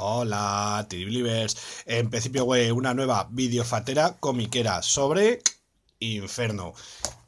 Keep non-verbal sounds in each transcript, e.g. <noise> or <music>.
Hola, Believers. En principio, güey, una nueva videofatera comiquera sobre Inferno.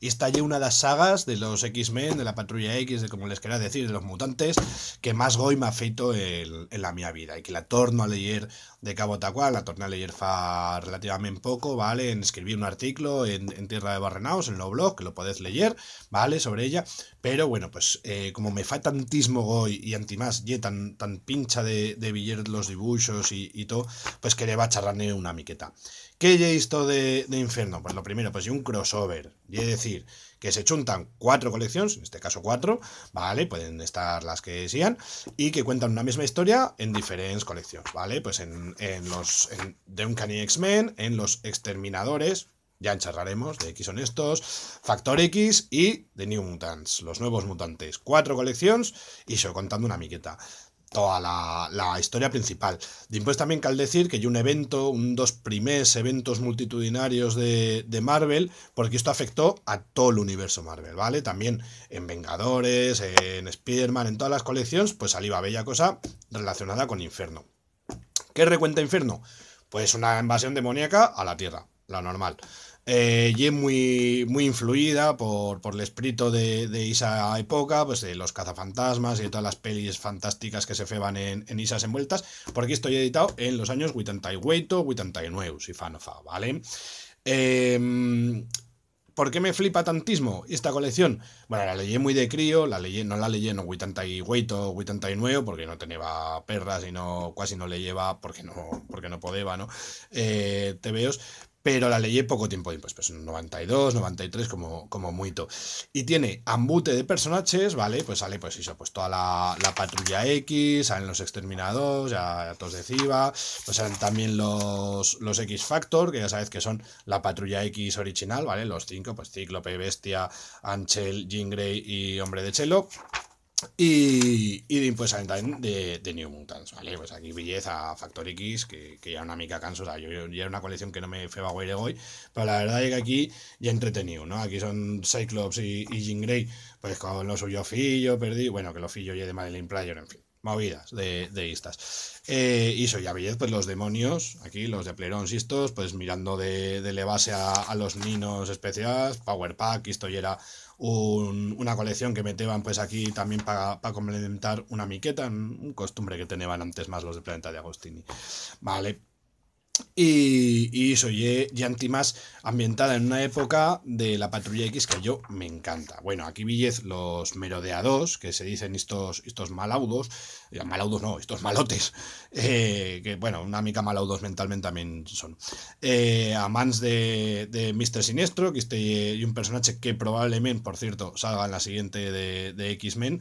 Y está allí una de las sagas de los X-Men, de la Patrulla X, de como les quería decir, de los mutantes, que más goy me ha feito en, en la mi vida. Y que la torno a leer de cabo a tacual, la torno a leer fa relativamente poco, ¿vale? En escribir un artículo en, Tierra de Barrenaos, en lo blog, que lo podéis leer, ¿vale? Sobre ella. Pero bueno, pues eh, como me fa tantísimo goy y antimás, y tan, tan pincha de, de los dibujos y, y todo, pues que le va a una miqueta. ¿Qué he visto de, de Inferno? Pues lo primero, pues un crossover. Y decir, que se chuntan cuatro colecciones, en este caso cuatro, ¿vale? Pueden estar las que sean, y que cuentan una misma historia en diferentes colecciones, ¿vale? Pues en, en los de Uncanny X-Men, en los Exterminadores, ya encharraremos de X son estos, Factor X y The New Mutants, los nuevos mutantes. Cuatro colecciones y yo contando una miqueta toda la, historia principal. Después también al decir que hay un evento, un dos primeros eventos multitudinarios de, de, Marvel, porque esto afectó a todo el universo Marvel, ¿vale? También en Vengadores, en Spider-Man, en todas las colecciones, pues saliva, bella cosa relacionada con Inferno. ¿Qué recuenta Inferno? Pues una invasión demoníaca a la Tierra la normal. Eh, y es muy, muy influida por, por el espíritu de, de, esa época, pues de los cazafantasmas y de todas las pelis fantásticas que se feban en, en envueltas, porque estoy editado en los años 88 89, si fan y Fanfa, ¿vale? Em, ¿Por qué me flipa tantísimo esta colección? Bueno, la leí muy de crío, la leí, no la leí en 88 89 porque no tenía perras y no, casi no le lleva porque no, porque no podía, ¿no? Eh, te veos, pero la leí poco tiempo después, pues 92, 93 como, como mucho. Y tiene ambute de personajes, ¿vale? Pues sale pues eso, pues toda la, la patrulla X, salen los exterminados, ya, todos de Ciba, pues salen también los, los X Factor, que ya sabes que son la patrulla X original, ¿vale? Los cinco, pues Ciclope, Bestia, Anchel, Jean Grey y Hombre de Chelo. Y y pues, de, de, New Mutants, ¿vale? Pues aquí belleza Factor X, que, que ya una mica cansada. yo, ya era una colección que no me feba de hoy, pero la verdad es que aquí ya entretenido, ¿no? Aquí son Cyclops y, y Jean Grey, pues con los suyos fillos, perdí, bueno, que los fillos ya de Madeline Player, en fin movidas de, de eh, y Eh, ya veis, pues los demonios, aquí los de Plerón estos, pues mirando de, de levase a, los ninos especiales, Power Pack, esto ya era una colección que meteban pues aquí también para complementar una miqueta, un costumbre que tenían antes más los de Planeta de Agostini. Vale. Y, y eso, y, ambientada en una época de la Patrulla X que yo me encanta. Bueno, aquí Villez, los merodeados, que se dicen estos, estos malaudos, eh, malaudos no, estos malotes, eh, que bueno, una mica malaudos mentalmente también son. Eh, de, de Mr. Siniestro, que este y un personaje que probablemente, por cierto, salga en la siguiente de, X-Men.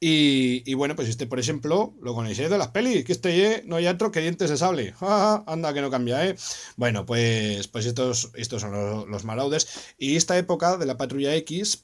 Y, bueno, pues este, por ejemplo, lo conocéis ¿eh? de las pelis, que este no hay otro que dientes de sable. anda que no ¿eh? Bueno, pues, pues, estos, estos son los, los malaudes. Y esta época de la patrulla X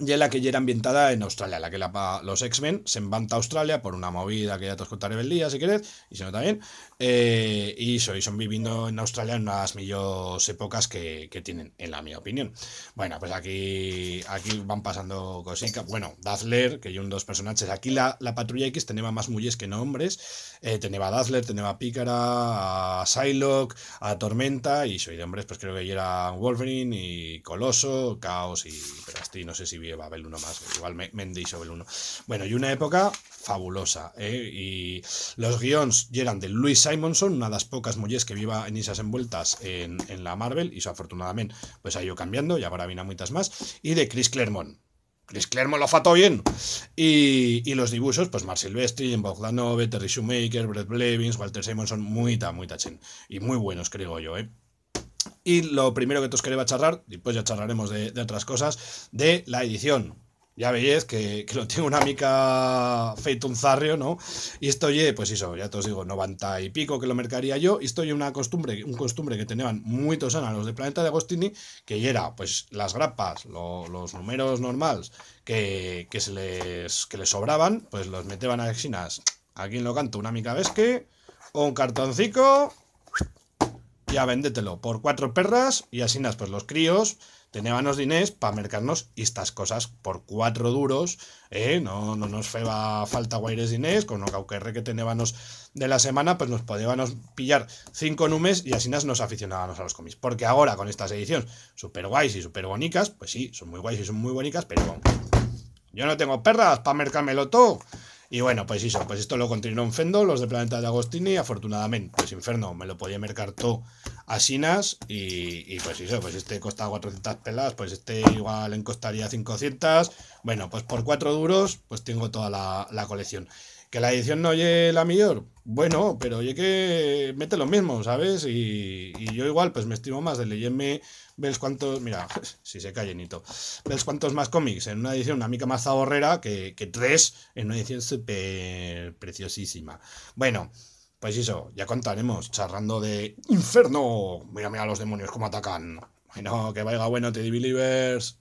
y la que ya era ambientada en Australia, la que los X-Men se envanta a Australia por una movida que ya te os contaré el día, si queréis, y si no también. Eh, y son viviendo en Australia en unas millos épocas que, tienen, en la mi opinión. Bueno, pues aquí, aquí van pasando cosas, Bueno, Dazzler, que hay un dos personajes. Aquí la, patrulla X tenía más mujeres que no hombres. Eh, tenía a Dazzler, tenía Pícara, a Psylocke, a Tormenta, y soy de hombres, pues creo que ya era Wolverine y Coloso, Caos y... Pero no sé si bien a haber uno más, igual Mende sobre el uno Bueno, y una época fabulosa. ¿eh? Y los guiones llegan de Louis Simonson, una de las pocas mujeres que viva en esas envueltas en, la Marvel, y eso afortunadamente pues ha ido cambiando, y ahora viene muchas más, y de Chris Clermont, Chris Clermont lo ha fató bien. Y, los dibujos, pues Marc Silvestri, Bogdanov, Terry Shoemaker, Brett Blevins, Walter Simonson, muy ta, muy tachen. Y muy buenos, creo yo, ¿eh? Y lo primero que os quería charlar, y pues ya charlaremos de, otras cosas, de la edición. Ya veis que, lo tiene una mica feito un zarrio, ¿no? Y esto, eh, pues eso, ya te os digo, 90 y pico que lo mercaría yo. Y esto es una costumbre, un costumbre que tenían muy tosana los de Planeta de Agostini, que era, pues, las grapas, los números normales que, se les, que les sobraban, pues los metían a Exinas. Aquí en lo canto, una mica ves que, un cartoncico ya vendételo por cuatro perras y así nas, pues los críos tenébanos dinés para mercarnos estas cosas por cuatro duros, eh? no, no nos feba falta guaires dinés, con lo cauquerre que tenébanos de la semana, pues nos podíamos pillar cinco numes y así nos aficionábamos a los cómics. Porque ahora con estas ediciones super guays y super bonicas, pues sí, son muy guays y son muy bonicas, pero yo no tengo perras para mercármelo todo. Y bueno, pues eso, pues esto lo continuó Fendo, los de Planeta de Agostini, afortunadamente, pues Inferno me lo podía mercar todo a Sinas y, pues eso, pues este costaba 400 pelas, pues este igual en costaría 500, bueno, pues por 4 duros, pues tengo toda la, la colección. Que la edición no oye la mejor, bueno, pero oye que mete lo mismo, ¿sabes? Y, yo igual, pues me estimo más de leyerme, ves cuántos, mira, <laughs> si se cae llenito. ves cuántos más cómics en una edición una mica más ahorrera que, tres en una edición súper preciosísima. Bueno, pues eso, ya contaremos, charlando de Inferno. Mira, mira los demonios cómo atacan. Bueno, que vaya bueno, Teddy Believers.